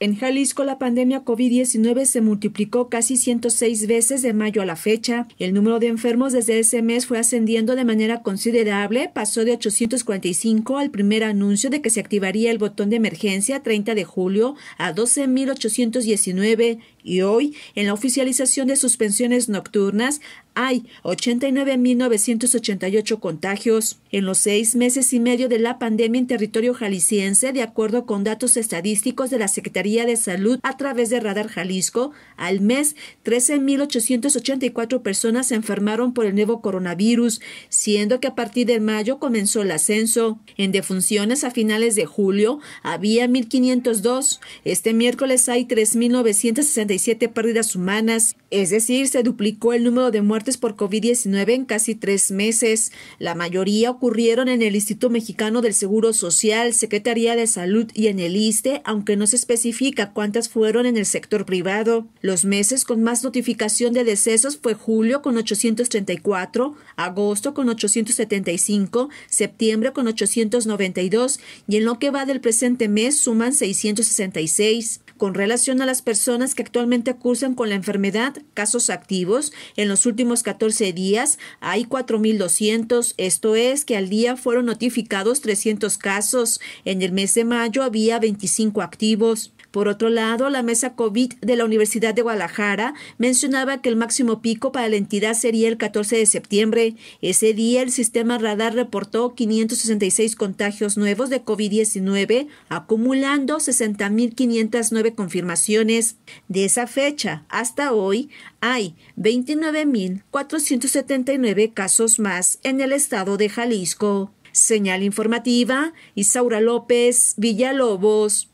En Jalisco, la pandemia COVID-19 se multiplicó casi 106 veces de mayo a la fecha. El número de enfermos desde ese mes fue ascendiendo de manera considerable. Pasó de 845 al primer anuncio de que se activaría el botón de emergencia 30 de julio a 12.819 y hoy, en la oficialización de suspensiones nocturnas, hay 89.988 contagios. En los seis meses y medio de la pandemia en territorio jalisciense, de acuerdo con datos estadísticos de la Secretaría de Salud a través de Radar Jalisco, al mes 13.884 personas se enfermaron por el nuevo coronavirus, siendo que a partir de mayo comenzó el ascenso. En defunciones a finales de julio había 1.502. Este miércoles hay 3.967 pérdidas humanas, es decir, se duplicó el número de muertes por COVID-19 en casi tres meses. La mayoría ocurrieron en el Instituto Mexicano del Seguro Social, Secretaría de Salud y en el ISTE, aunque no se especifica cuántas fueron en el sector privado. Los meses con más notificación de decesos fue julio con 834, agosto con 875, septiembre con 892 y en lo que va del presente mes suman 666 con relación a las personas que actualmente cursan con la enfermedad, casos activos, en los últimos 14 días hay 4.200, esto es que al día fueron notificados 300 casos. En el mes de mayo había 25 activos. Por otro lado, la mesa COVID de la Universidad de Guadalajara mencionaba que el máximo pico para la entidad sería el 14 de septiembre. Ese día, el sistema radar reportó 566 contagios nuevos de COVID-19, acumulando 60.509 confirmaciones de esa fecha. Hasta hoy hay 29.479 casos más en el estado de Jalisco. Señal informativa, Isaura López, Villalobos.